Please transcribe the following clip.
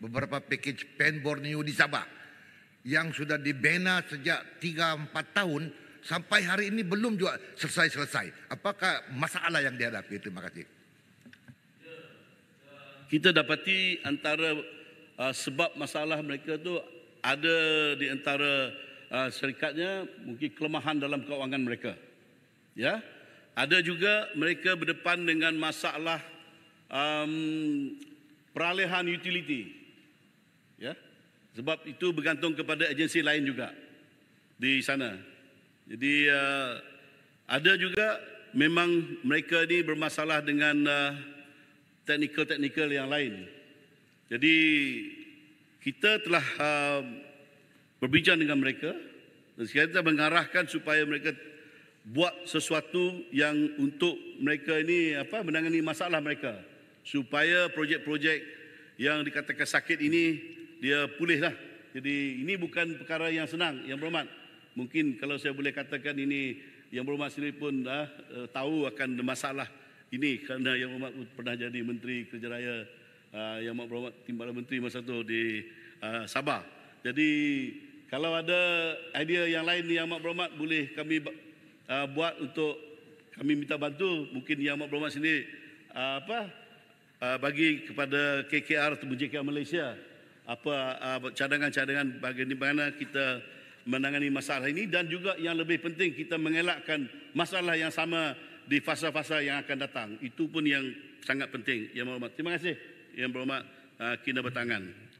beberapa package Pan Borneo di Sabah yang sudah dibina sejak 3-4 tahun sampai hari ini belum juga selesai-selesai. Apakah masalah yang dihadapi? Terima kasih. Kita dapati antara uh, sebab masalah mereka itu ada di antara uh, syarikatnya mungkin kelemahan dalam kewangan mereka. Ya. Ada juga mereka berdepan dengan masalah um, peralihan utiliti ya sebab itu bergantung kepada agensi lain juga di sana jadi uh, ada juga memang mereka ini bermasalah dengan uh, teknikal-teknikal yang lain jadi kita telah uh, berbincang dengan mereka dan kita mengarahkan supaya mereka buat sesuatu yang untuk mereka ini apa menangani masalah mereka supaya projek-projek yang dikatakan sakit ini dia pulihlah. Jadi ini bukan perkara yang senang, yang berhormat. Mungkin kalau saya boleh katakan ini yang berhormat sendiri pun ah, eh, tahu akan masalah ini kerana yang berhormat pernah jadi menteri kerja raya ah, yang berhormat timbalan menteri masa tu di ah, Sabah. Jadi kalau ada idea yang lain yang amat berhormat boleh kami uh, buat untuk kami minta bantu mungkin yang amat berhormat sendiri uh, apa uh, bagi kepada KKR atau JKR Malaysia apa uh, cadangan-cadangan bagaimana kita menangani masalah ini dan juga yang lebih penting kita mengelakkan masalah yang sama di fasa-fasa yang akan datang. Itu pun yang sangat penting. Yang ya, berhormat. Terima kasih. Yang ya, berhormat uh, ah, kita bertangan.